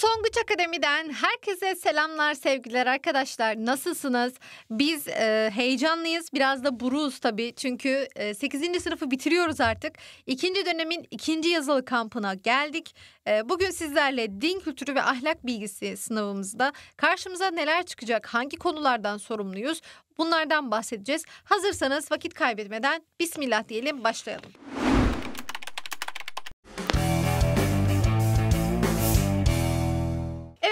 Tonguç Akademi'den herkese selamlar sevgiler arkadaşlar nasılsınız? Biz e, heyecanlıyız biraz da buruz tabii çünkü e, 8. sınıfı bitiriyoruz artık. İkinci dönemin ikinci yazılı kampına geldik. E, bugün sizlerle din kültürü ve ahlak bilgisi sınavımızda karşımıza neler çıkacak hangi konulardan sorumluyuz bunlardan bahsedeceğiz. Hazırsanız vakit kaybetmeden Bismillah diyelim başlayalım.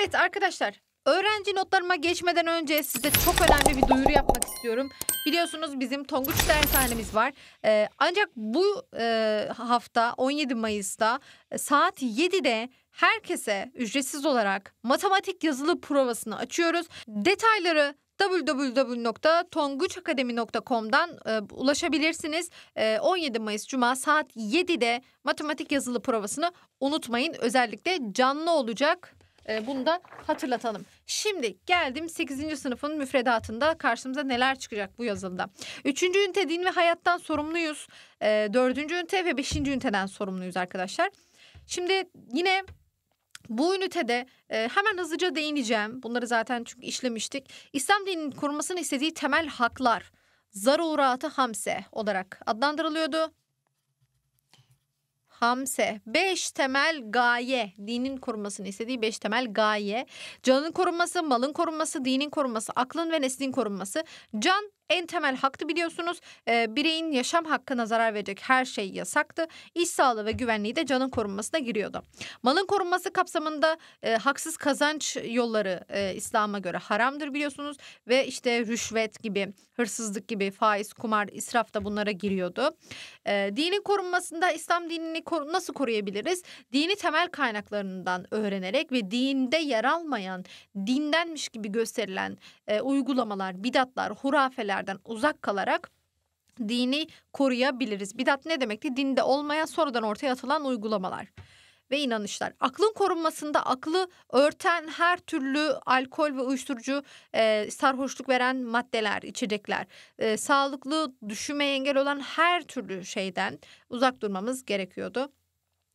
Evet arkadaşlar Öğrenci notlarıma geçmeden önce size çok önemli bir duyuru yapmak istiyorum. Biliyorsunuz bizim Tonguç dershanemiz var. Ee, ancak bu e, hafta 17 Mayıs'ta e, saat 7'de herkese ücretsiz olarak matematik yazılı provasını açıyoruz. Detayları www.tonguçakademi.com'dan e, ulaşabilirsiniz. E, 17 Mayıs Cuma saat 7'de matematik yazılı provasını unutmayın. Özellikle canlı olacak e, bunu da hatırlatalım. Şimdi geldim 8. sınıfın müfredatında karşımıza neler çıkacak bu yazılımda. 3. ünite din ve hayattan sorumluyuz. E, ee, 4. ünite ve 5. üniteden sorumluyuz arkadaşlar. Şimdi yine bu ünitede e, hemen hızlıca değineceğim. Bunları zaten çünkü işlemiştik. İslam dininin korunmasını istediği temel haklar zaruratı hamse olarak adlandırılıyordu. Hamse. Beş temel gaye. Dinin korunmasını istediği beş temel gaye. Canın korunması, malın korunması, dinin korunması, aklın ve neslin korunması. Can en temel haktı biliyorsunuz. E, bireyin yaşam hakkına zarar verecek her şey yasaktı. İş sağlığı ve güvenliği de canın korunmasına giriyordu. Malın korunması kapsamında e, haksız kazanç yolları e, İslam'a göre haramdır biliyorsunuz ve işte rüşvet gibi, hırsızlık gibi, faiz, kumar, israf da bunlara giriyordu. E, dinin korunmasında İslam dinini koru nasıl koruyabiliriz? Dini temel kaynaklarından öğrenerek ve dinde yer almayan, dindenmiş gibi gösterilen e, uygulamalar, bidatlar, hurafeler şeylerden uzak kalarak dini koruyabiliriz. Bidat ne demekti? Dinde olmayan sonradan ortaya atılan uygulamalar ve inanışlar. Aklın korunmasında aklı örten her türlü alkol ve uyuşturucu e, sarhoşluk veren maddeler, içecekler, e, sağlıklı düşünmeye engel olan her türlü şeyden uzak durmamız gerekiyordu.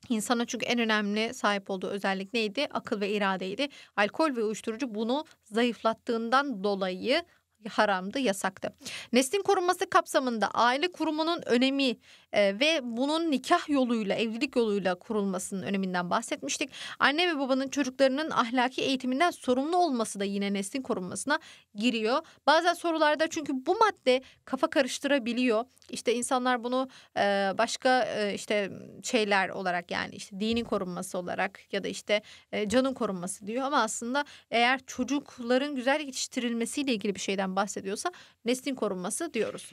İnsana çünkü en önemli sahip olduğu özellik neydi? Akıl ve iradeydi. Alkol ve uyuşturucu bunu zayıflattığından dolayı haramdı, yasaktı. Neslin korunması kapsamında aile kurumunun önemi e, ve bunun nikah yoluyla, evlilik yoluyla kurulmasının öneminden bahsetmiştik. Anne ve babanın çocuklarının ahlaki eğitiminden sorumlu olması da yine neslin korunmasına giriyor. Bazen sorularda çünkü bu madde kafa karıştırabiliyor. İşte insanlar bunu e, başka e, işte şeyler olarak yani işte dinin korunması olarak ya da işte e, canın korunması diyor ama aslında eğer çocukların güzel yetiştirilmesiyle ilgili bir şeyden bahsediyorsa neslin korunması diyoruz.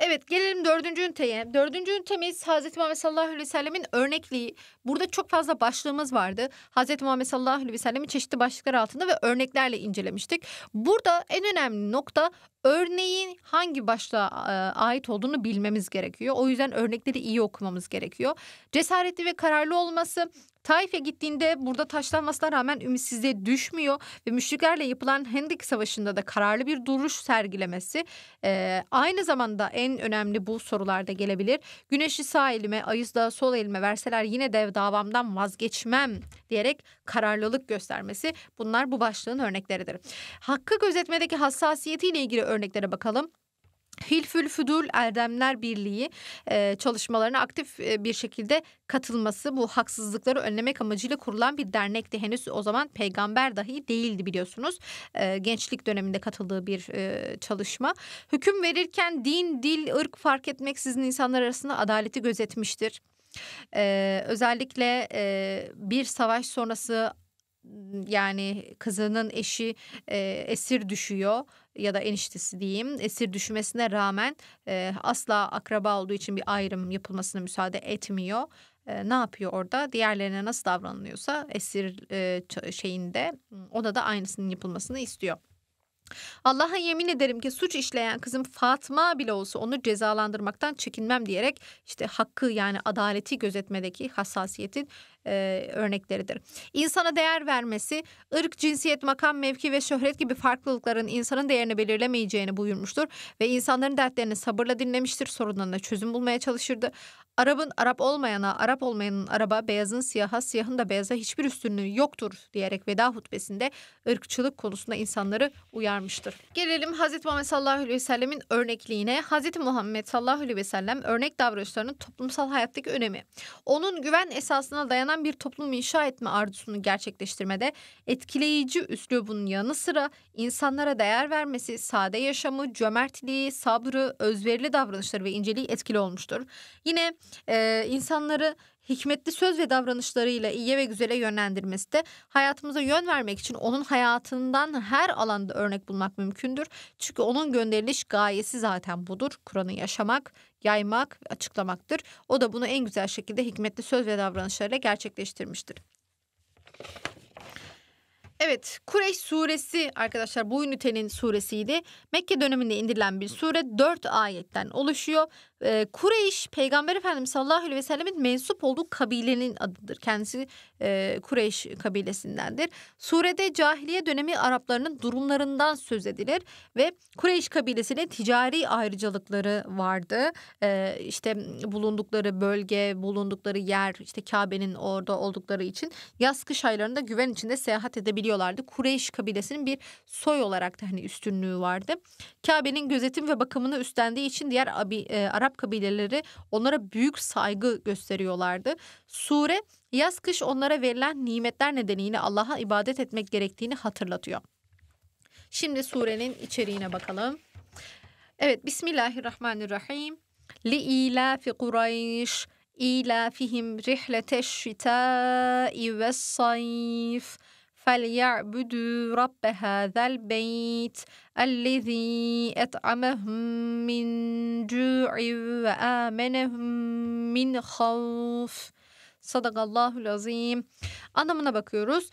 Evet gelelim dördüncü üniteye. Dördüncü ünitemiz Hz. Muhammed sallallahu aleyhi ve sellemin örnekliği. Burada çok fazla başlığımız vardı. Hz. Muhammed sallallahu aleyhi ve sellemi çeşitli başlıklar altında ve örneklerle incelemiştik. Burada en önemli nokta örneğin hangi başlığa e, ait olduğunu bilmemiz gerekiyor. O yüzden örnekleri iyi okumamız gerekiyor. Cesaretli ve kararlı olması, Taif'e gittiğinde burada taşlanmasına rağmen ümitsizliğe düşmüyor ve müşriklerle yapılan Hendek Savaşı'nda da kararlı bir duruş sergilemesi e, aynı zamanda en önemli bu sorularda gelebilir. Güneşi sağ elime, ayız da sol elime verseler yine de davamdan vazgeçmem diyerek kararlılık göstermesi bunlar bu başlığın örnekleridir. Hakkı gözetmedeki hassasiyetiyle ilgili örneklere bakalım. Hilfül Füdül Erdemler Birliği e, çalışmalarına aktif e, bir şekilde katılması bu haksızlıkları önlemek amacıyla kurulan bir dernekti. Henüz o zaman peygamber dahi değildi biliyorsunuz. E, gençlik döneminde katıldığı bir e, çalışma. Hüküm verirken din, dil, ırk fark etmeksizin insanlar arasında adaleti gözetmiştir. Ee, özellikle e, bir savaş sonrası yani kızının eşi e, esir düşüyor ya da eniştesi diyeyim esir düşmesine rağmen e, asla akraba olduğu için bir ayrım yapılmasına müsaade etmiyor. E, ne yapıyor orada? Diğerlerine nasıl davranılıyorsa esir e, şeyinde ona da aynısının yapılmasını istiyor. Allah'a yemin ederim ki suç işleyen kızım Fatma bile olsa onu cezalandırmaktan çekinmem diyerek işte hakkı yani adaleti gözetmedeki hassasiyetin e, örnekleridir. İnsana değer vermesi, ırk, cinsiyet, makam, mevki ve şöhret gibi farklılıkların insanın değerini belirlemeyeceğini buyurmuştur ve insanların dertlerini sabırla dinlemiştir, sorunlarına çözüm bulmaya çalışırdı. Arap'ın Arap olmayana, Arap olmayanın araba, beyazın siyaha, siyahın da beyaza hiçbir üstünlüğü yoktur diyerek veda hutbesinde ırkçılık konusunda insanları uyarmıştır. Gelelim Hz. Muhammed sallallahu aleyhi ve sellemin örnekliğine. Hz. Muhammed sallallahu aleyhi ve sellem örnek davranışlarının toplumsal hayattaki önemi. Onun güven esasına dayanan bir toplum inşa etme arzusunu gerçekleştirmede etkileyici üslubun yanı sıra insanlara değer vermesi, sade yaşamı, cömertliği, sabrı, özverili davranışları ve inceliği etkili olmuştur. Yine e, insanları hikmetli söz ve davranışlarıyla iyiye ve güzele yönlendirmesi de hayatımıza yön vermek için onun hayatından her alanda örnek bulmak mümkündür. Çünkü onun gönderiliş gayesi zaten budur. Kur'an'ı yaşamak, yaymak, açıklamaktır. O da bunu en güzel şekilde hikmetli söz ve davranışlarıyla gerçekleştirmiştir. Evet Kureyş suresi arkadaşlar bu ünitenin suresiydi. Mekke döneminde indirilen bir sure 4 ayetten oluşuyor. Kureyş Peygamber Efendimiz sallallahu aleyhi ve sellemin mensup olduğu kabilenin adıdır. Kendisi e, Kureyş kabilesindendir. Surede cahiliye dönemi Araplarının durumlarından söz edilir ve Kureyş kabilesinin ticari ayrıcalıkları vardı. E, işte bulundukları bölge, bulundukları yer, işte Kabe'nin orada oldukları için yaz kış aylarında güven içinde seyahat edebiliyorlardı. Kureyş kabilesinin bir soy olarak da hani üstünlüğü vardı. Kabe'nin gözetim ve bakımını üstlendiği için diğer abi, e, Arap Arap kabileleri onlara büyük saygı gösteriyorlardı. Sure yaz kış onlara verilen nimetler nedeniyle Allah'a ibadet etmek gerektiğini hatırlatıyor. Şimdi surenin içeriğine bakalım. Evet Bismillahirrahmanirrahim. Li ilafi Kureyş ilafihim rihleteş şitai ve sayf. فَلْيَعْبُدُوا رَبَّ هَذَا الْبَيْتِ الَّذ۪ي اَطْعَمَهُمْ مِنْ جُوعٍ وَآمَنَهُمْ مِنْ خَوْفٍ Sadakallahul azim. Anlamına bakıyoruz.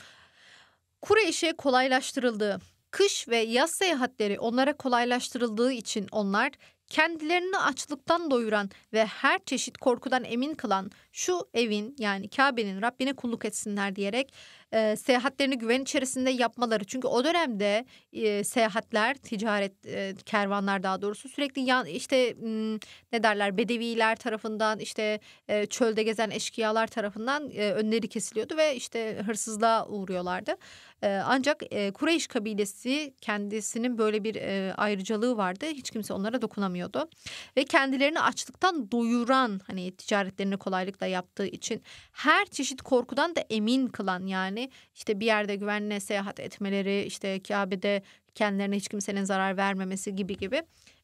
Kureyş'e kolaylaştırıldı. Kış ve yaz seyahatleri onlara kolaylaştırıldığı için onlar kendilerini açlıktan doyuran ve her çeşit korkudan emin kılan şu evin yani Kabe'nin Rabbine kulluk etsinler diyerek e, seyahatlerini güven içerisinde yapmaları. Çünkü o dönemde e, seyahatler, ticaret e, kervanlar daha doğrusu sürekli yan, işte m, ne derler bedeviler tarafından işte e, çölde gezen eşkıyalar tarafından e, önleri kesiliyordu ve işte hırsızlığa uğruyorlardı. E, ancak e, Kureyş kabilesi kendisinin böyle bir e, ayrıcalığı vardı. Hiç kimse onlara dokunamıyordu. Ve kendilerini açlıktan doyuran hani ticaretlerini kolaylıkla yaptığı için her çeşit korkudan da emin kılan yani yani işte bir yerde güvenle seyahat etmeleri, işte Kabe'de kendilerine hiç kimsenin zarar vermemesi gibi gibi.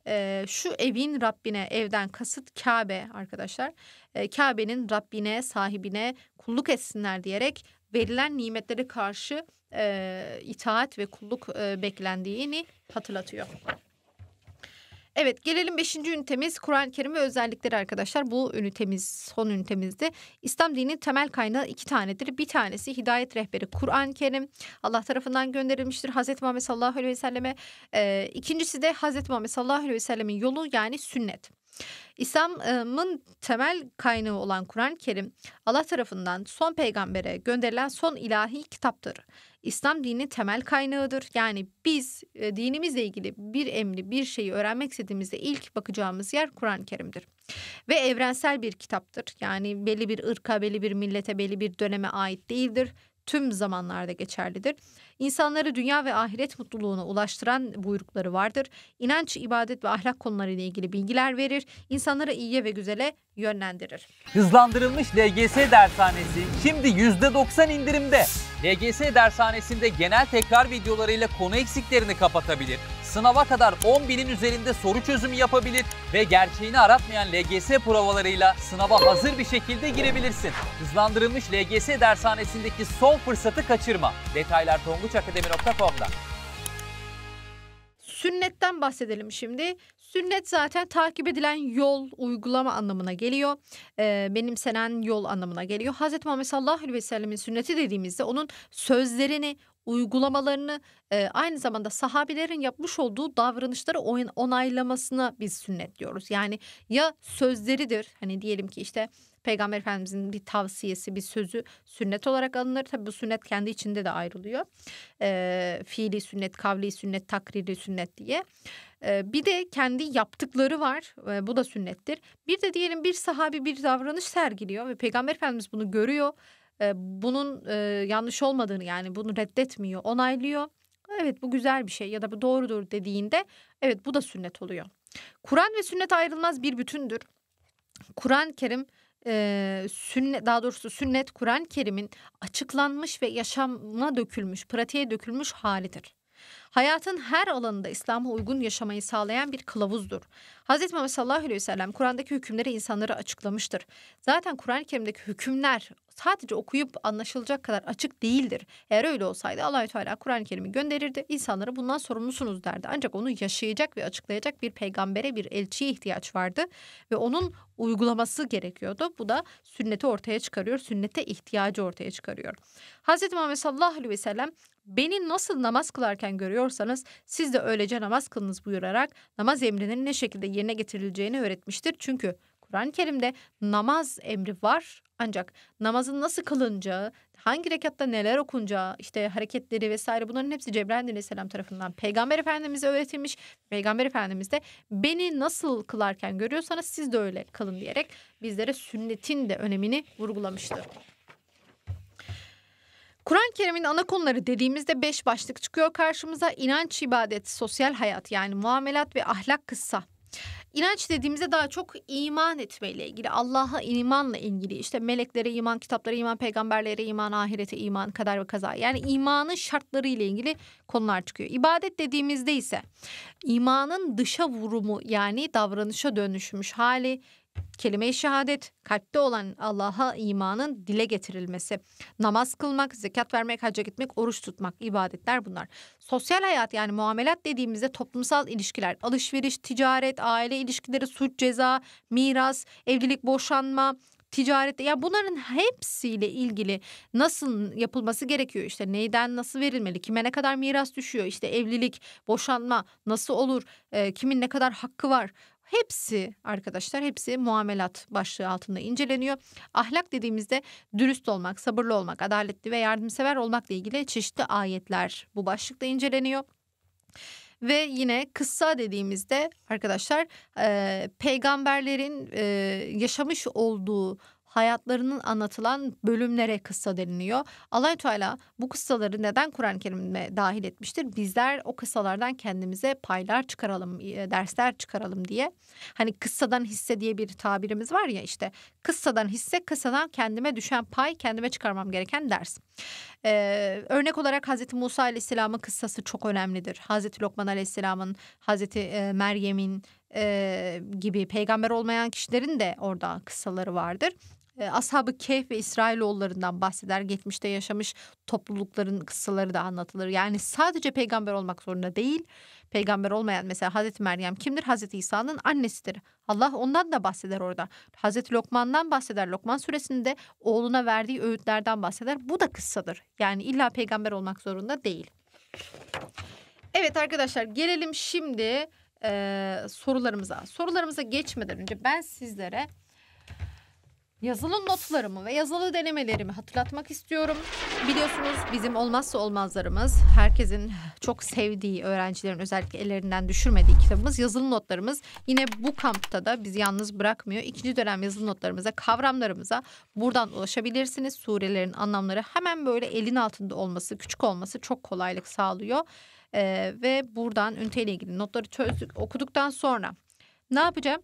Ee, şu evin Rabbine, evden kasıt Kabe arkadaşlar. Ee, Kabe'nin Rabbine, sahibine kulluk etsinler diyerek verilen nimetlere karşı e, itaat ve kulluk e, beklendiğini hatırlatıyor. Evet gelelim beşinci ünitemiz Kur'an-ı Kerim ve özellikleri arkadaşlar. Bu ünitemiz son ünitemizdi İslam dininin temel kaynağı iki tanedir. Bir tanesi hidayet rehberi Kur'an-ı Kerim Allah tarafından gönderilmiştir Hazreti Muhammed sallallahu aleyhi ve selleme. Ee, ikincisi de Hazreti Muhammed sallallahu aleyhi ve sellemin yolu yani sünnet. İslam'ın temel kaynağı olan Kur'an-ı Kerim Allah tarafından son peygambere gönderilen son ilahi kitaptır. İslam dini temel kaynağıdır. Yani biz e, dinimizle ilgili bir emri, bir şeyi öğrenmek istediğimizde ilk bakacağımız yer Kur'an-ı Kerim'dir. Ve evrensel bir kitaptır. Yani belli bir ırka, belli bir millete, belli bir döneme ait değildir tüm zamanlarda geçerlidir. İnsanları dünya ve ahiret mutluluğuna ulaştıran buyrukları vardır. İnanç, ibadet ve ahlak konuları ilgili bilgiler verir. İnsanları iyiye ve güzele yönlendirir. Hızlandırılmış LGS dershanesi şimdi %90 indirimde. LGS dershanesinde genel tekrar videolarıyla konu eksiklerini kapatabilir Sınava kadar 10 binin üzerinde soru çözümü yapabilir ve gerçeğini aratmayan LGS provalarıyla sınava hazır bir şekilde girebilirsin. Hızlandırılmış LGS dershanesindeki son fırsatı kaçırma. Detaylar tonguçakademi.com'da. Sünnetten bahsedelim şimdi. Sünnet zaten takip edilen yol, uygulama anlamına geliyor. Ee, benimsenen yol anlamına geliyor. Hz. Muhammed sallallahu aleyhi ve sellemin sünneti dediğimizde onun sözlerini, uygulamalarını e, aynı zamanda sahabilerin yapmış olduğu davranışları onaylamasına biz sünnet diyoruz. Yani ya sözleridir hani diyelim ki işte Peygamber Efendimizin bir tavsiyesi bir sözü sünnet olarak alınır. Tabi bu sünnet kendi içinde de ayrılıyor. E, fiili sünnet, kavli sünnet, takriri sünnet diye. E, bir de kendi yaptıkları var. E, bu da sünnettir. Bir de diyelim bir sahabi bir davranış sergiliyor ve Peygamber Efendimiz bunu görüyor bunun yanlış olmadığını yani bunu reddetmiyor, onaylıyor. Evet bu güzel bir şey ya da bu doğrudur dediğinde evet bu da sünnet oluyor. Kur'an ve sünnet ayrılmaz bir bütündür. Kur'an-ı Kerim e, sünnet daha doğrusu sünnet Kur'an-ı Kerim'in açıklanmış ve yaşama dökülmüş, pratiğe dökülmüş halidir. Hayatın her alanında İslam'a uygun yaşamayı sağlayan bir kılavuzdur. Hz. Muhammed sallallahu aleyhi ve sellem Kur'an'daki hükümleri insanlara açıklamıştır. Zaten Kur'an-ı Kerim'deki hükümler sadece okuyup anlaşılacak kadar açık değildir. Eğer öyle olsaydı Allahü Teala Kur'an-ı Kerim'i gönderirdi. İnsanlara bundan sorumlusunuz derdi. Ancak onu yaşayacak ve açıklayacak bir peygambere, bir elçiye ihtiyaç vardı ve onun uygulaması gerekiyordu. Bu da sünneti ortaya çıkarıyor, sünnete ihtiyacı ortaya çıkarıyor. Hz. Muhammed sallallahu aleyhi ve sellem Beni nasıl namaz kılarken görüyorsanız siz de öylece namaz kılınız buyurarak namaz emrinin ne şekilde yerine getirileceğini öğretmiştir. Çünkü Kur'an-ı Kerim'de namaz emri var ancak namazın nasıl kılınacağı, hangi rekatta neler okunacağı, işte hareketleri vesaire bunların hepsi Cebrail Aleyhisselam tarafından Peygamber Efendimiz'e öğretilmiş. Peygamber Efendimiz de beni nasıl kılarken görüyorsanız siz de öyle kılın diyerek bizlere sünnetin de önemini vurgulamıştır. Kur'an-ı Kerim'in ana konuları dediğimizde beş başlık çıkıyor karşımıza. İnanç, ibadet, sosyal hayat yani muamelat ve ahlak kıssa. İnanç dediğimizde daha çok iman etmeyle ilgili, Allah'a imanla ilgili işte meleklere iman, kitaplara iman, peygamberlere iman, ahirete iman, kader ve kaza. Yani imanın şartları ile ilgili konular çıkıyor. İbadet dediğimizde ise imanın dışa vurumu yani davranışa dönüşmüş hali, kelime-i şehadet, kalpte olan Allah'a imanın dile getirilmesi, namaz kılmak, zekat vermek, hacca gitmek, oruç tutmak, ibadetler bunlar. Sosyal hayat yani muamelat dediğimizde toplumsal ilişkiler, alışveriş, ticaret, aile ilişkileri, suç ceza, miras, evlilik, boşanma, ticarette ya yani bunların hepsiyle ilgili nasıl yapılması gerekiyor işte neyden nasıl verilmeli kime ne kadar miras düşüyor işte evlilik boşanma nasıl olur e, kimin ne kadar hakkı var Hepsi arkadaşlar hepsi muamelat başlığı altında inceleniyor. Ahlak dediğimizde dürüst olmak, sabırlı olmak, adaletli ve yardımsever olmakla ilgili çeşitli ayetler bu başlıkta inceleniyor. Ve yine kıssa dediğimizde arkadaşlar e, peygamberlerin e, yaşamış olduğu hayatlarının anlatılan bölümlere kıssa deniliyor. allah Teala bu kıssaları neden Kur'an-ı Kerim'e dahil etmiştir? Bizler o kıssalardan kendimize paylar çıkaralım, e, dersler çıkaralım diye. Hani kıssadan hisse diye bir tabirimiz var ya işte kıssadan hisse, kıssadan kendime düşen pay, kendime çıkarmam gereken ders. Ee, örnek olarak Hazreti Musa Aleyhisselam'ın kıssası çok önemlidir. Hazreti Lokman Aleyhisselam'ın, Hazreti e, Meryem'in e, gibi peygamber olmayan kişilerin de orada kıssaları vardır. Ashab-ı Kehf ve İsrailoğullarından bahseder. Geçmişte yaşamış toplulukların kıssaları da anlatılır. Yani sadece peygamber olmak zorunda değil. Peygamber olmayan mesela Hazreti Meryem kimdir? Hazreti İsa'nın annesidir. Allah ondan da bahseder orada. Hazreti Lokman'dan bahseder. Lokman suresinde oğluna verdiği öğütlerden bahseder. Bu da kıssadır. Yani illa peygamber olmak zorunda değil. Evet arkadaşlar gelelim şimdi e, sorularımıza. Sorularımıza geçmeden önce ben sizlere Yazılı notlarımı ve yazılı denemelerimi hatırlatmak istiyorum. Biliyorsunuz bizim olmazsa olmazlarımız, herkesin çok sevdiği öğrencilerin özellikle ellerinden düşürmediği kitabımız yazılı notlarımız. Yine bu kampta da bizi yalnız bırakmıyor. İkinci dönem yazılı notlarımıza, kavramlarımıza buradan ulaşabilirsiniz. Surelerin anlamları hemen böyle elin altında olması, küçük olması çok kolaylık sağlıyor. Ee, ve buradan üniteyle ilgili notları çözdük, okuduktan sonra ne yapacağım?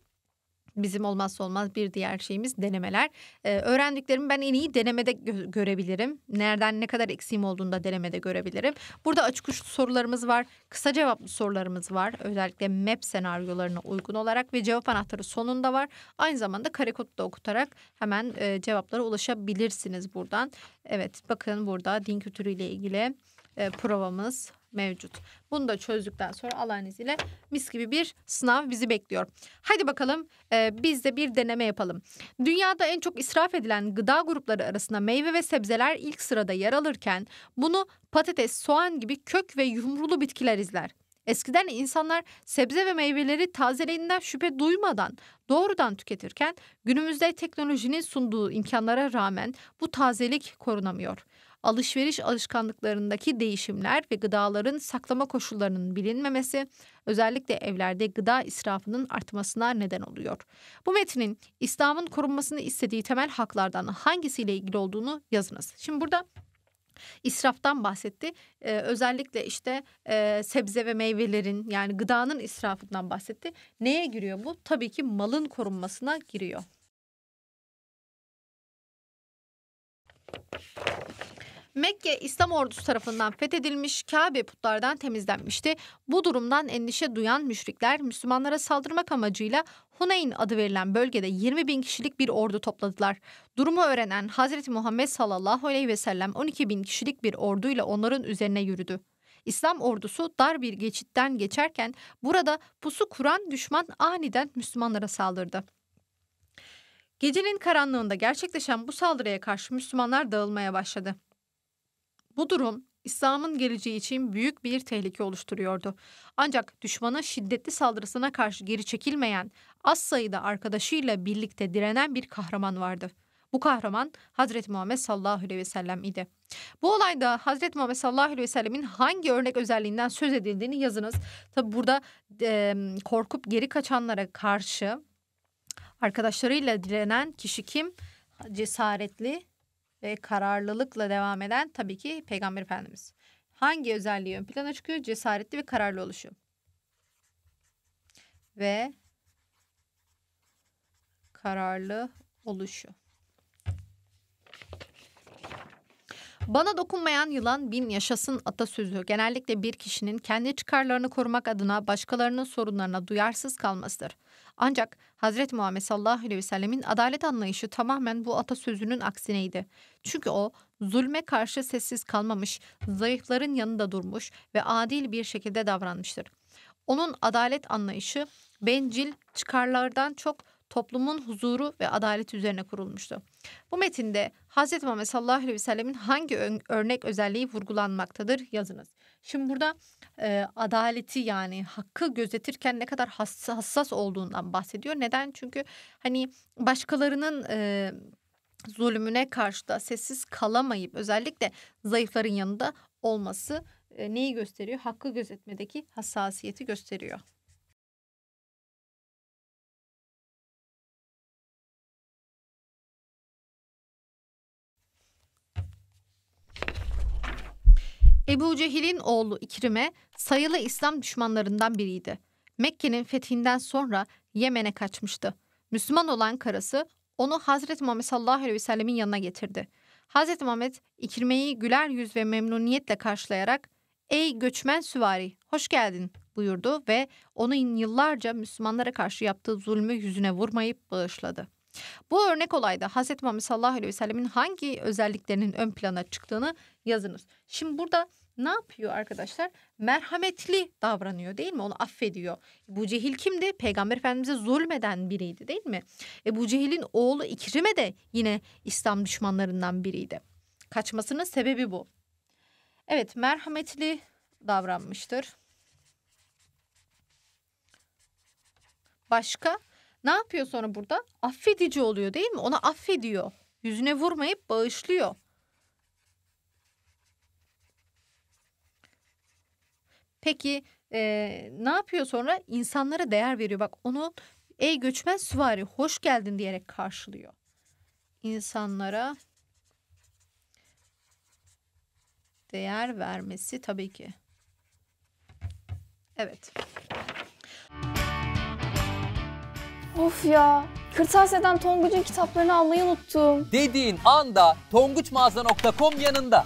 bizim olmazsa olmaz bir diğer şeyimiz denemeler. Ee, öğrendiklerimi ben en iyi denemede gö- görebilirim. Nereden ne kadar eksiğim olduğunu da denemede görebilirim. Burada açık uçlu sorularımız var. Kısa cevaplı sorularımız var. Özellikle map senaryolarına uygun olarak ve cevap anahtarı sonunda var. Aynı zamanda karekod da okutarak hemen e, cevaplara ulaşabilirsiniz buradan. Evet bakın burada din kültürüyle ilgili e, provamız mevcut. Bunu da çözdükten sonra Allah'ın izniyle mis gibi bir sınav bizi bekliyor. Hadi bakalım e, biz de bir deneme yapalım. Dünyada en çok israf edilen gıda grupları arasında meyve ve sebzeler ilk sırada yer alırken bunu patates, soğan gibi kök ve yumrulu bitkiler izler. Eskiden insanlar sebze ve meyveleri tazeliğinden şüphe duymadan doğrudan tüketirken günümüzde teknolojinin sunduğu imkanlara rağmen bu tazelik korunamıyor alışveriş alışkanlıklarındaki değişimler ve gıdaların saklama koşullarının bilinmemesi özellikle evlerde gıda israfının artmasına neden oluyor. Bu metnin İslam'ın korunmasını istediği temel haklardan hangisiyle ilgili olduğunu yazınız. Şimdi burada israftan bahsetti. Ee, özellikle işte e, sebze ve meyvelerin yani gıdanın israfından bahsetti. Neye giriyor bu? Tabii ki malın korunmasına giriyor. Mekke İslam ordusu tarafından fethedilmiş, Kabe putlardan temizlenmişti. Bu durumdan endişe duyan müşrikler Müslümanlara saldırmak amacıyla Huneyn adı verilen bölgede 20 bin kişilik bir ordu topladılar. Durumu öğrenen Hazreti Muhammed sallallahu aleyhi ve sellem 12 bin kişilik bir orduyla onların üzerine yürüdü. İslam ordusu dar bir geçitten geçerken burada pusu kuran düşman aniden Müslümanlara saldırdı. Gecenin karanlığında gerçekleşen bu saldırıya karşı Müslümanlar dağılmaya başladı. Bu durum İslam'ın geleceği için büyük bir tehlike oluşturuyordu. Ancak düşmana şiddetli saldırısına karşı geri çekilmeyen, az sayıda arkadaşıyla birlikte direnen bir kahraman vardı. Bu kahraman Hazreti Muhammed sallallahu aleyhi ve sellem idi. Bu olayda Hazreti Muhammed sallallahu aleyhi ve sellemin hangi örnek özelliğinden söz edildiğini yazınız. Tabi burada e, korkup geri kaçanlara karşı arkadaşlarıyla direnen kişi kim? Cesaretli, ve kararlılıkla devam eden tabii ki Peygamber Efendimiz. Hangi özelliği ön plana çıkıyor? Cesaretli ve kararlı oluşu. Ve kararlı oluşu. Bana dokunmayan yılan bin yaşasın atasözü genellikle bir kişinin kendi çıkarlarını korumak adına başkalarının sorunlarına duyarsız kalmasıdır. Ancak Hazreti Muhammed sallallahu aleyhi ve sellemin adalet anlayışı tamamen bu atasözünün aksineydi. Çünkü o zulme karşı sessiz kalmamış, zayıfların yanında durmuş ve adil bir şekilde davranmıştır. Onun adalet anlayışı bencil çıkarlardan çok toplumun huzuru ve adalet üzerine kurulmuştu. Bu metinde Hz. Muhammed sallallahu aleyhi ve sellemin hangi örnek özelliği vurgulanmaktadır yazınız. Şimdi burada e, adaleti yani hakkı gözetirken ne kadar hassas, hassas olduğundan bahsediyor. Neden? Çünkü hani başkalarının e, zulmüne karşı da sessiz kalamayıp özellikle zayıfların yanında olması e, neyi gösteriyor? Hakkı gözetmedeki hassasiyeti gösteriyor. Ebu Cehil'in oğlu İkrim'e sayılı İslam düşmanlarından biriydi. Mekke'nin fethinden sonra Yemen'e kaçmıştı. Müslüman olan karısı onu Hazreti Muhammed sallallahu aleyhi ve sellemin yanına getirdi. Hazreti Muhammed İkrime'yi güler yüz ve memnuniyetle karşılayarak ''Ey göçmen süvari, hoş geldin.'' buyurdu ve onun yıllarca Müslümanlara karşı yaptığı zulmü yüzüne vurmayıp bağışladı. Bu örnek olayda Hazreti Muhammed sallallahu aleyhi ve sellemin hangi özelliklerinin ön plana çıktığını yazınız. Şimdi burada ne yapıyor arkadaşlar? Merhametli davranıyor değil mi? Onu affediyor. Bu Cehil kimdi? Peygamber Efendimiz'e zulmeden biriydi değil mi? E, bu Cehil'in oğlu İkrime de yine İslam düşmanlarından biriydi. Kaçmasının sebebi bu. Evet merhametli davranmıştır. Başka? Ne yapıyor sonra burada? Affedici oluyor değil mi? Ona affediyor. Yüzüne vurmayıp bağışlıyor. Peki e, ne yapıyor sonra? İnsanlara değer veriyor. Bak onu ey göçmen süvari hoş geldin diyerek karşılıyor. İnsanlara değer vermesi tabii ki. Evet. Of ya, kırtasiyeden Tonguç'un kitaplarını almayı unuttum. Dediğin anda tonguçmağaza.com yanında.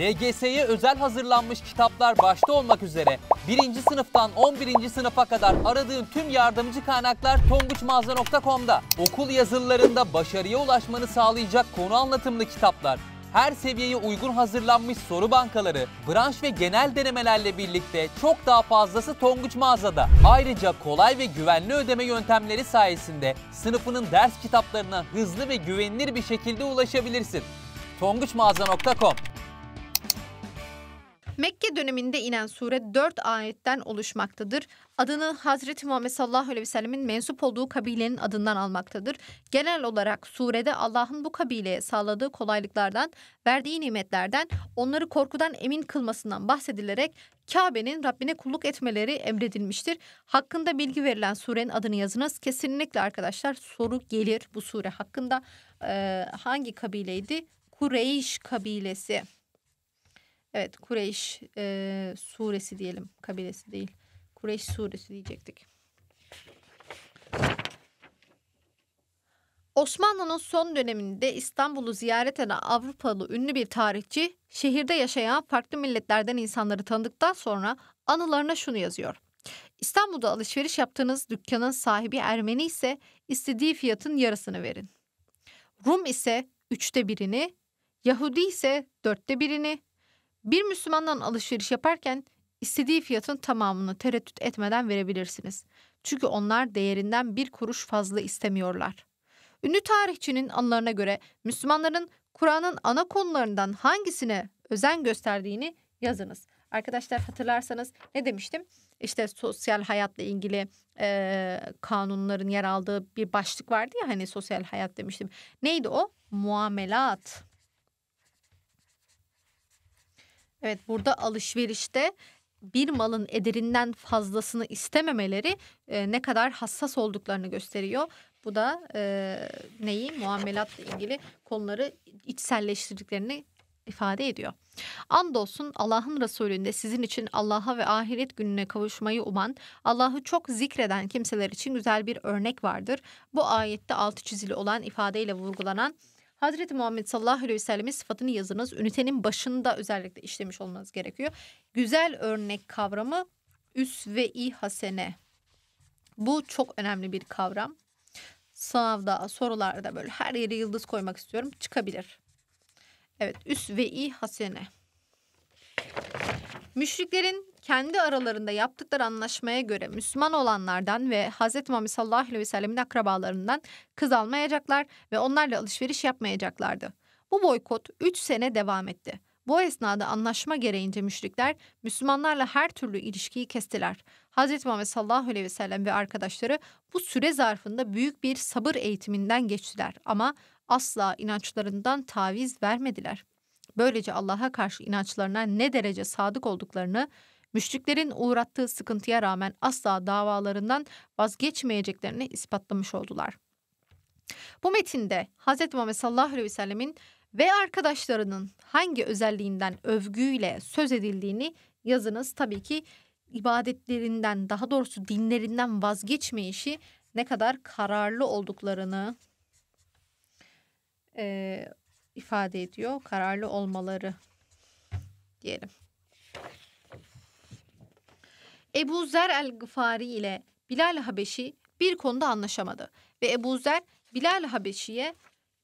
LGS'ye özel hazırlanmış kitaplar başta olmak üzere birinci sınıftan 11. sınıfa kadar aradığın tüm yardımcı kaynaklar tonguçmağaza.com'da. Okul yazılılarında başarıya ulaşmanı sağlayacak konu anlatımlı kitaplar, her seviyeye uygun hazırlanmış soru bankaları, branş ve genel denemelerle birlikte çok daha fazlası Tonguç mağazada. Ayrıca kolay ve güvenli ödeme yöntemleri sayesinde sınıfının ders kitaplarına hızlı ve güvenilir bir şekilde ulaşabilirsin. tonguçmağaza.com Mekke döneminde inen sure 4 ayetten oluşmaktadır adını Hazreti Muhammed sallallahu aleyhi ve sellemin mensup olduğu kabilenin adından almaktadır. Genel olarak surede Allah'ın bu kabileye sağladığı kolaylıklardan, verdiği nimetlerden, onları korkudan emin kılmasından bahsedilerek Kabe'nin Rabbine kulluk etmeleri emredilmiştir. Hakkında bilgi verilen surenin adını yazınız. Kesinlikle arkadaşlar soru gelir bu sure hakkında. Ee, hangi kabileydi? Kureyş kabilesi. Evet Kureyş e, suresi diyelim kabilesi değil. Kureyş suresi diyecektik. Osmanlı'nın son döneminde İstanbul'u ziyaret eden Avrupalı ünlü bir tarihçi, şehirde yaşayan farklı milletlerden insanları tanıdıktan sonra anılarına şunu yazıyor. İstanbul'da alışveriş yaptığınız dükkanın sahibi Ermeni ise istediği fiyatın yarısını verin. Rum ise üçte birini, Yahudi ise dörtte birini, bir Müslümandan alışveriş yaparken istediği fiyatın tamamını tereddüt etmeden verebilirsiniz. Çünkü onlar değerinden bir kuruş fazla istemiyorlar. Ünlü tarihçinin anılarına göre Müslümanların Kur'an'ın ana konularından hangisine özen gösterdiğini yazınız. Arkadaşlar hatırlarsanız ne demiştim? İşte sosyal hayatla ilgili e, kanunların yer aldığı bir başlık vardı ya hani sosyal hayat demiştim. Neydi o? Muamelat. Evet burada alışverişte bir malın ederinden fazlasını istememeleri e, ne kadar hassas olduklarını gösteriyor. Bu da e, neyi muamelatla ilgili konuları içselleştirdiklerini ifade ediyor. Andolsun Allah'ın Resulü'nde sizin için Allah'a ve ahiret gününe kavuşmayı uman, Allah'ı çok zikreden kimseler için güzel bir örnek vardır. Bu ayette altı çizili olan ifadeyle vurgulanan Hazreti Muhammed sallallahu aleyhi ve sellem'in sıfatını yazınız. Ünitenin başında özellikle işlemiş olmanız gerekiyor. Güzel örnek kavramı üsve-i hasene. Bu çok önemli bir kavram. Sınavda, sorularda böyle her yere yıldız koymak istiyorum. Çıkabilir. Evet, üsve-i hasene. Müşriklerin kendi aralarında yaptıkları anlaşmaya göre Müslüman olanlardan ve Hz. Muhammed sallallahu aleyhi ve sellemin akrabalarından kız almayacaklar ve onlarla alışveriş yapmayacaklardı. Bu boykot 3 sene devam etti. Bu esnada anlaşma gereğince müşrikler Müslümanlarla her türlü ilişkiyi kestiler. Hz. Muhammed sallallahu aleyhi ve sellem ve arkadaşları bu süre zarfında büyük bir sabır eğitiminden geçtiler ama asla inançlarından taviz vermediler. Böylece Allah'a karşı inançlarına ne derece sadık olduklarını müşriklerin uğrattığı sıkıntıya rağmen asla davalarından vazgeçmeyeceklerini ispatlamış oldular. Bu metinde Hz. Muhammed sallallahu aleyhi ve sellemin ve arkadaşlarının hangi özelliğinden övgüyle söz edildiğini yazınız. Tabii ki ibadetlerinden daha doğrusu dinlerinden vazgeçmeyişi ne kadar kararlı olduklarını e, ifade ediyor. Kararlı olmaları diyelim. Ebu Zer el-Gıfari ile Bilal Habeşi bir konuda anlaşamadı ve Ebu Zer Bilal Habeşi'ye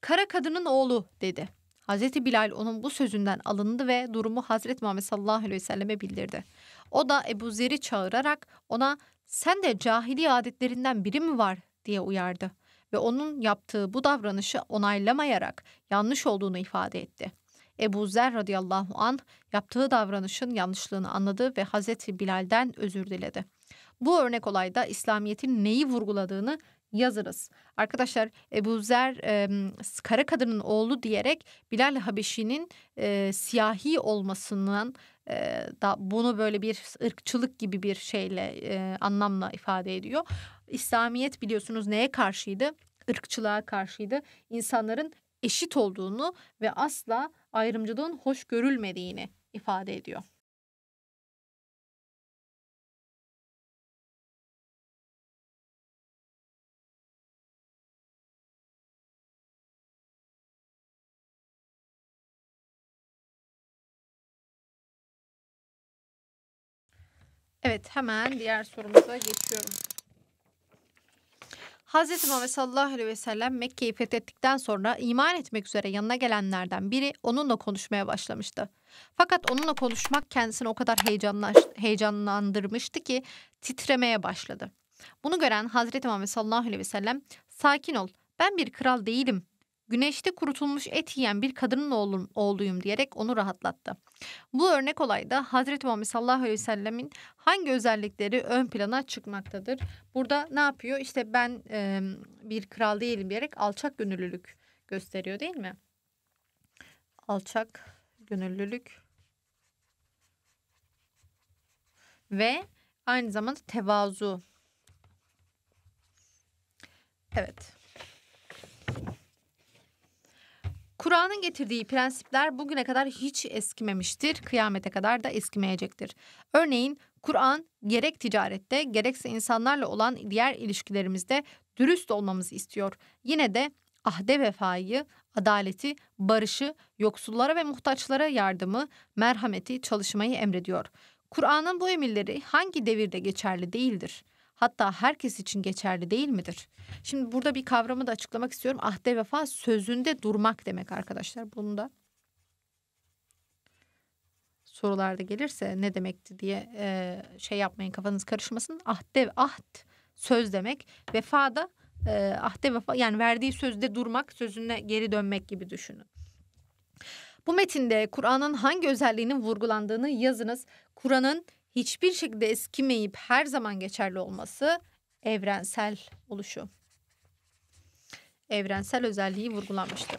kara kadının oğlu dedi. Hazreti Bilal onun bu sözünden alındı ve durumu Hazreti Muhammed sallallahu aleyhi ve selleme bildirdi. O da Ebu Zer'i çağırarak ona sen de cahili adetlerinden biri mi var diye uyardı ve onun yaptığı bu davranışı onaylamayarak yanlış olduğunu ifade etti. Ebu Zer radıyallahu an yaptığı davranışın yanlışlığını anladı ve Hazreti Bilal'den özür diledi. Bu örnek olayda İslamiyet'in neyi vurguladığını yazırız. Arkadaşlar Ebu Zer e, kara kadının oğlu diyerek Bilal Habeşi'nin e, siyahi olmasından e, da bunu böyle bir ırkçılık gibi bir şeyle e, anlamla ifade ediyor. İslamiyet biliyorsunuz neye karşıydı? Irkçılığa karşıydı. İnsanların eşit olduğunu ve asla ayrımcılığın hoş görülmediğini ifade ediyor. Evet hemen diğer sorumuza geçiyorum. Hz. Muhammed sallallahu aleyhi ve sellem Mekke'yi fethettikten sonra iman etmek üzere yanına gelenlerden biri onunla konuşmaya başlamıştı. Fakat onunla konuşmak kendisini o kadar heyecanlandırmıştı ki titremeye başladı. Bunu gören Hazreti Muhammed sallallahu aleyhi ve sellem sakin ol ben bir kral değilim güneşte kurutulmuş et yiyen bir kadının oğlum, oğluyum diyerek onu rahatlattı. Bu örnek olayda Hazreti Muhammed sallallahu aleyhi ve sellemin hangi özellikleri ön plana çıkmaktadır? Burada ne yapıyor? İşte ben e, bir kral değilim diyerek alçak gönüllülük gösteriyor değil mi? Alçak gönüllülük ve aynı zamanda tevazu. Evet. Kur'an'ın getirdiği prensipler bugüne kadar hiç eskimemiştir, kıyamete kadar da eskimeyecektir. Örneğin Kur'an gerek ticarette gerekse insanlarla olan diğer ilişkilerimizde dürüst olmamızı istiyor. Yine de ahde vefayı, adaleti, barışı, yoksullara ve muhtaçlara yardımı, merhameti, çalışmayı emrediyor. Kur'an'ın bu emirleri hangi devirde geçerli değildir? hatta herkes için geçerli değil midir? Şimdi burada bir kavramı da açıklamak istiyorum. Ahde vefa sözünde durmak demek arkadaşlar. Bunu da sorularda gelirse ne demekti diye e, şey yapmayın kafanız karışmasın. Ahde ahd söz demek. Vefa da e, ahde vefa yani verdiği sözde durmak, sözüne geri dönmek gibi düşünün. Bu metinde Kur'an'ın hangi özelliğinin vurgulandığını yazınız. Kur'an'ın hiçbir şekilde eskimeyip her zaman geçerli olması evrensel oluşu. Evrensel özelliği vurgulanmıştır.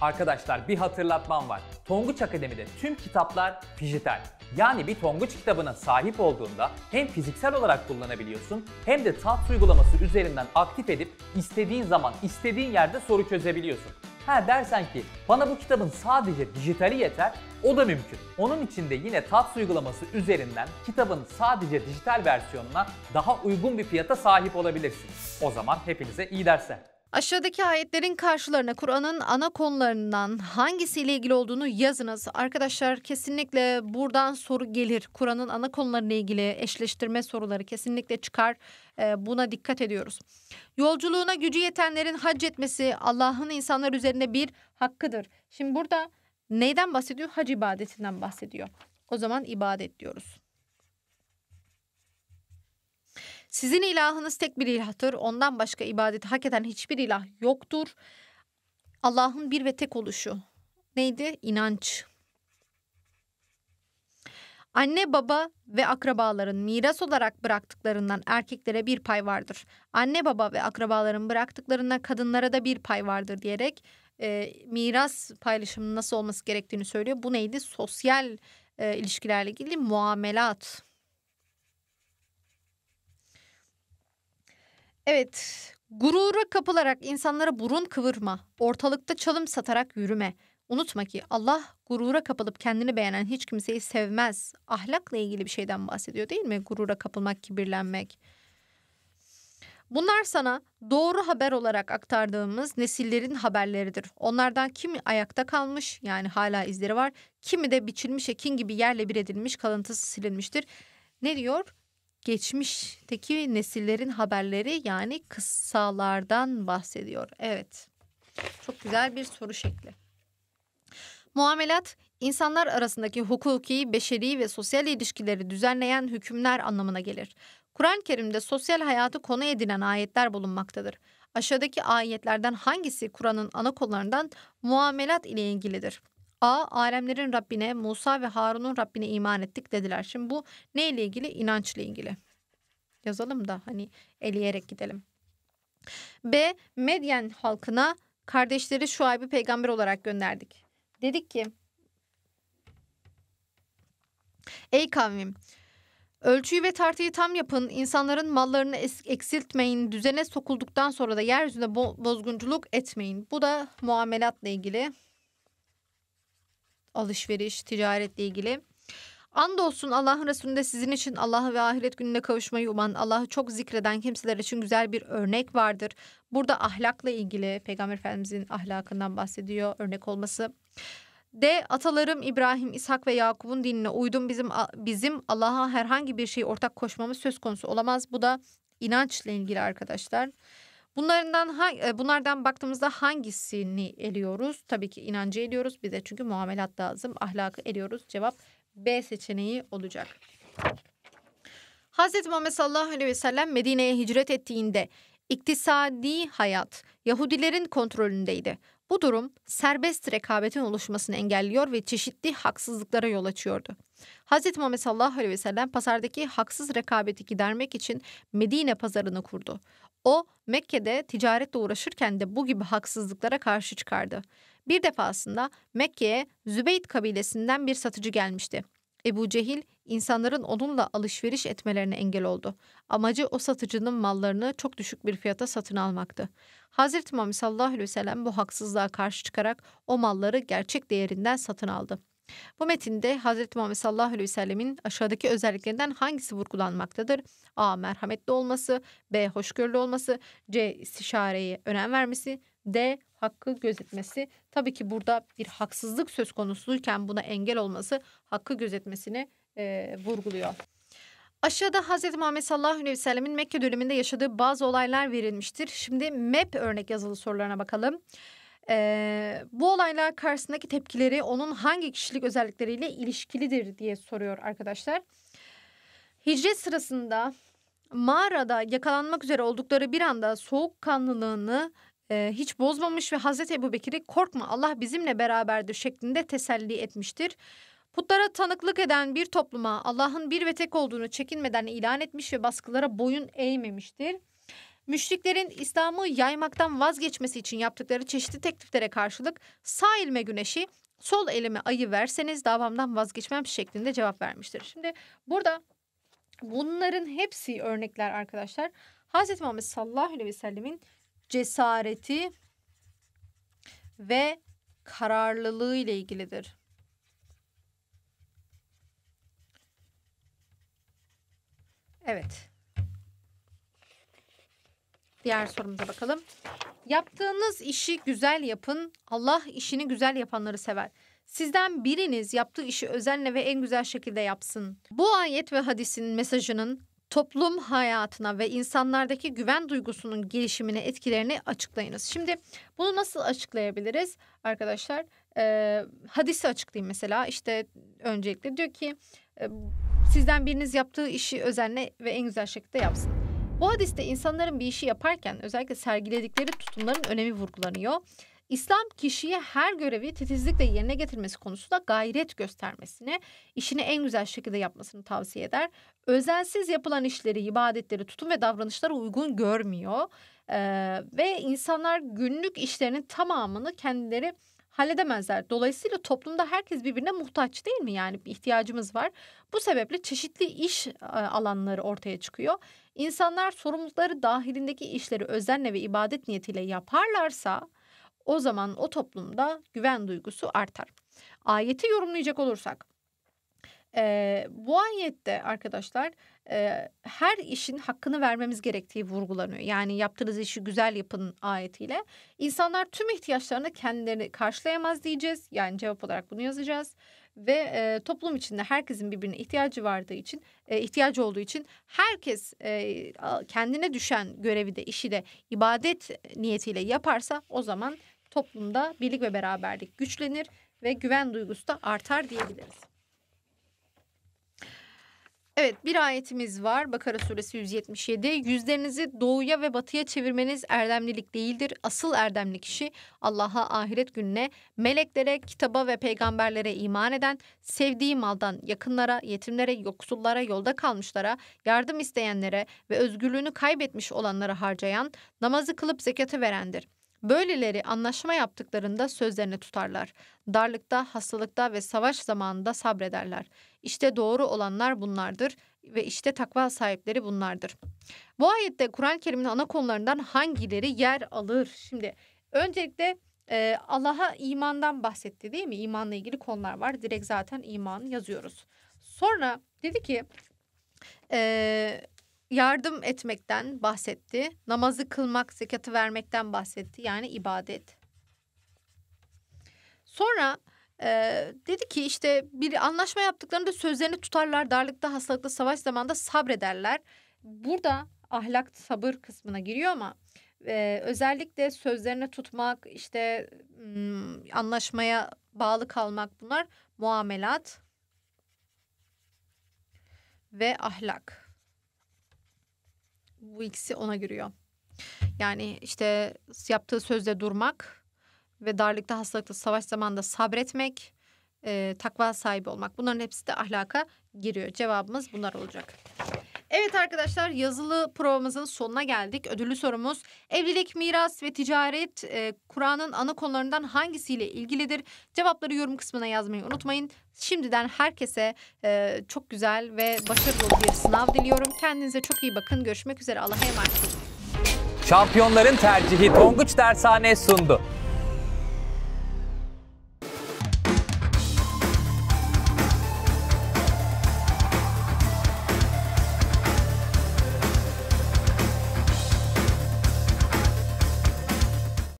Arkadaşlar bir hatırlatmam var. Tonguç Akademi'de tüm kitaplar dijital. Yani bir Tonguç kitabına sahip olduğunda hem fiziksel olarak kullanabiliyorsun hem de tat uygulaması üzerinden aktif edip istediğin zaman istediğin yerde soru çözebiliyorsun. Ha dersen ki bana bu kitabın sadece dijitali yeter o da mümkün. Onun için de yine TATS uygulaması üzerinden kitabın sadece dijital versiyonuna daha uygun bir fiyata sahip olabilirsiniz. O zaman hepinize iyi dersler. Aşağıdaki ayetlerin karşılarına Kur'an'ın ana konularından hangisiyle ilgili olduğunu yazınız. Arkadaşlar kesinlikle buradan soru gelir. Kur'an'ın ana konularına ilgili eşleştirme soruları kesinlikle çıkar. Ee, buna dikkat ediyoruz. Yolculuğuna gücü yetenlerin hac etmesi Allah'ın insanlar üzerine bir hakkıdır. Şimdi burada Neyden bahsediyor? Hac ibadetinden bahsediyor. O zaman ibadet diyoruz. Sizin ilahınız tek bir ilahtır. Ondan başka ibadeti hak eden hiçbir ilah yoktur. Allah'ın bir ve tek oluşu. Neydi? İnanç. Anne baba ve akrabaların miras olarak bıraktıklarından erkeklere bir pay vardır. Anne baba ve akrabaların bıraktıklarına kadınlara da bir pay vardır diyerek e, miras paylaşımının nasıl olması gerektiğini söylüyor. Bu neydi? Sosyal e, ilişkilerle ilgili muamelat. Evet, gurura kapılarak insanlara burun kıvırma, ortalıkta çalım satarak yürüme. Unutma ki Allah gurura kapılıp kendini beğenen hiç kimseyi sevmez. Ahlakla ilgili bir şeyden bahsediyor değil mi? Gurura kapılmak, kibirlenmek. Bunlar sana doğru haber olarak aktardığımız nesillerin haberleridir. Onlardan kimi ayakta kalmış yani hala izleri var. Kimi de biçilmiş ekin gibi yerle bir edilmiş kalıntısı silinmiştir. Ne diyor? Geçmişteki nesillerin haberleri yani kıssalardan bahsediyor. Evet çok güzel bir soru şekli. Muamelat insanlar arasındaki hukuki, beşeri ve sosyal ilişkileri düzenleyen hükümler anlamına gelir. Kur'an-ı Kerim'de sosyal hayatı konu edinen ayetler bulunmaktadır. Aşağıdaki ayetlerden hangisi Kur'an'ın ana kollarından muamelat ile ilgilidir? A. Alemlerin Rabbine, Musa ve Harun'un Rabbine iman ettik dediler. Şimdi bu ne ile ilgili? İnanç ile ilgili. Yazalım da hani eleyerek gidelim. B. Medyen halkına kardeşleri Şuayb'i peygamber olarak gönderdik. Dedik ki Ey kavmim Ölçüyü ve tartıyı tam yapın, insanların mallarını eksiltmeyin, düzene sokulduktan sonra da yeryüzünde bo bozgunculuk etmeyin. Bu da muamelatla ilgili, alışveriş, ticaretle ilgili. Andolsun Allah'ın Resulü'nde sizin için Allah'a ve ahiret gününe kavuşmayı uman, Allah'ı çok zikreden kimseler için güzel bir örnek vardır. Burada ahlakla ilgili Peygamber Efendimizin ahlakından bahsediyor örnek olması. D. Atalarım İbrahim, İshak ve Yakup'un dinine uydum. Bizim bizim Allah'a herhangi bir şey ortak koşmamız söz konusu olamaz. Bu da inançla ilgili arkadaşlar. Bunlardan e, bunlardan baktığımızda hangisini eliyoruz? Tabii ki inancı eliyoruz. Bize çünkü muamelat lazım. Ahlakı eliyoruz. Cevap B seçeneği olacak. Hazreti Muhammed sallallahu aleyhi ve sellem Medine'ye hicret ettiğinde iktisadi hayat Yahudilerin kontrolündeydi. Bu durum serbest rekabetin oluşmasını engelliyor ve çeşitli haksızlıklara yol açıyordu. Hz. Muhammed sallallahu aleyhi ve sellem pazardaki haksız rekabeti gidermek için Medine pazarını kurdu. O Mekke'de ticaretle uğraşırken de bu gibi haksızlıklara karşı çıkardı. Bir defasında Mekke'ye Zübeyt kabilesinden bir satıcı gelmişti. Ebu Cehil insanların onunla alışveriş etmelerine engel oldu. Amacı o satıcının mallarını çok düşük bir fiyata satın almaktı. Hazreti Muhammed sallallahu aleyhi ve sellem bu haksızlığa karşı çıkarak o malları gerçek değerinden satın aldı. Bu metinde Hazreti Muhammed sallallahu aleyhi ve sellemin aşağıdaki özelliklerinden hangisi vurgulanmaktadır? A. Merhametli olması, B. Hoşgörülü olması, C. istişareye önem vermesi, de hakkı gözetmesi tabii ki burada bir haksızlık söz konusuyken buna engel olması hakkı gözetmesini e, vurguluyor. Aşağıda Hz. Muhammed sallallahu aleyhi ve sellemin Mekke döneminde yaşadığı bazı olaylar verilmiştir. Şimdi MEP örnek yazılı sorularına bakalım. Ee, bu olaylar karşısındaki tepkileri onun hangi kişilik özellikleriyle ilişkilidir diye soruyor arkadaşlar. Hicret sırasında mağarada yakalanmak üzere oldukları bir anda soğuk kanlılığını hiç bozmamış ve Hazreti Ebu Bekir'i korkma Allah bizimle beraberdir şeklinde teselli etmiştir. Putlara tanıklık eden bir topluma Allah'ın bir ve tek olduğunu çekinmeden ilan etmiş ve baskılara boyun eğmemiştir. Müşriklerin İslam'ı yaymaktan vazgeçmesi için yaptıkları çeşitli tekliflere karşılık sağ elime güneşi, sol elime ayı verseniz davamdan vazgeçmem şeklinde cevap vermiştir. Şimdi burada bunların hepsi örnekler arkadaşlar. Hazreti Muhammed sallallahu aleyhi ve sellemin cesareti ve kararlılığı ile ilgilidir. Evet. Diğer sorumuza bakalım. Yaptığınız işi güzel yapın. Allah işini güzel yapanları sever. Sizden biriniz yaptığı işi özenle ve en güzel şekilde yapsın. Bu ayet ve hadisin mesajının toplum hayatına ve insanlardaki güven duygusunun gelişimine etkilerini açıklayınız. Şimdi bunu nasıl açıklayabiliriz arkadaşlar? Ee, hadisi açıklayayım mesela işte öncelikle diyor ki sizden biriniz yaptığı işi özenle ve en güzel şekilde yapsın. Bu hadiste insanların bir işi yaparken özellikle sergiledikleri tutumların önemi vurgulanıyor. İslam kişiye her görevi titizlikle yerine getirmesi konusunda gayret göstermesine, işini en güzel şekilde yapmasını tavsiye eder. Özensiz yapılan işleri, ibadetleri, tutum ve davranışları uygun görmüyor. Ee, ve insanlar günlük işlerinin tamamını kendileri halledemezler. Dolayısıyla toplumda herkes birbirine muhtaç değil mi? Yani bir ihtiyacımız var. Bu sebeple çeşitli iş e, alanları ortaya çıkıyor. İnsanlar sorumlulukları dahilindeki işleri özenle ve ibadet niyetiyle yaparlarsa o zaman o toplumda güven duygusu artar. Ayeti yorumlayacak olursak e, bu ayette arkadaşlar e, her işin hakkını vermemiz gerektiği vurgulanıyor. Yani yaptığınız işi güzel yapın ayetiyle. insanlar tüm ihtiyaçlarını kendilerini karşılayamaz diyeceğiz. Yani cevap olarak bunu yazacağız. Ve e, toplum içinde herkesin birbirine ihtiyacı vardığı için, e, ihtiyacı olduğu için herkes e, kendine düşen görevi de işi de ibadet niyetiyle yaparsa o zaman toplumda birlik ve beraberlik güçlenir ve güven duygusu da artar diyebiliriz. Evet bir ayetimiz var Bakara suresi 177. Yüzlerinizi doğuya ve batıya çevirmeniz erdemlilik değildir. Asıl erdemli kişi Allah'a ahiret gününe, meleklere, kitaba ve peygamberlere iman eden, sevdiği maldan yakınlara, yetimlere, yoksullara, yolda kalmışlara, yardım isteyenlere ve özgürlüğünü kaybetmiş olanlara harcayan, namazı kılıp zekatı verendir.'' Böyleleri anlaşma yaptıklarında sözlerini tutarlar. Darlıkta, hastalıkta ve savaş zamanında sabrederler. İşte doğru olanlar bunlardır ve işte takva sahipleri bunlardır. Bu ayette Kur'an-ı Kerim'in ana konularından hangileri yer alır? Şimdi öncelikle e, Allah'a imandan bahsetti değil mi? İmanla ilgili konular var. Direkt zaten iman yazıyoruz. Sonra dedi ki... E, yardım etmekten bahsetti. Namazı kılmak, zekatı vermekten bahsetti. Yani ibadet. Sonra e, dedi ki işte bir anlaşma yaptıklarında sözlerini tutarlar. Darlıkta, hastalıkta, savaş zamanında sabrederler. Burada ahlak sabır kısmına giriyor ama e, özellikle sözlerini tutmak, işte anlaşmaya bağlı kalmak bunlar muamelat ve ahlak bu ikisi ona giriyor. Yani işte yaptığı sözde durmak ve darlıkta, hastalıkta, savaş zamanında sabretmek, e, takva sahibi olmak. Bunların hepsi de ahlaka giriyor. Cevabımız bunlar olacak. Evet arkadaşlar yazılı provamızın sonuna geldik. Ödüllü sorumuz evlilik, miras ve ticaret e, Kur'an'ın ana konularından hangisiyle ilgilidir? Cevapları yorum kısmına yazmayı unutmayın. Şimdiden herkese e, çok güzel ve başarılı bir sınav diliyorum. Kendinize çok iyi bakın. Görüşmek üzere. Allah'a emanet olun. Şampiyonların tercihi Tonguç Dershane sundu.